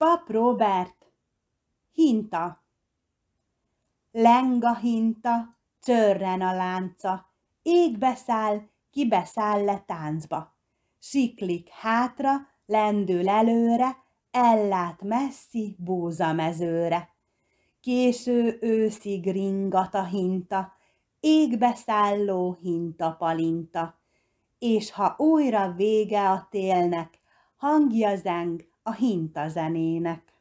Pap Robert Hinta Leng a hinta, csörren a lánca, égbe száll, kibeszáll le táncba. Siklik hátra, lendül előre, ellát messzi búzamezőre. Késő őszig ringat a hinta, égbe szálló hinta palinta. És ha újra vége a télnek, hangja zeng, a hinta zenének.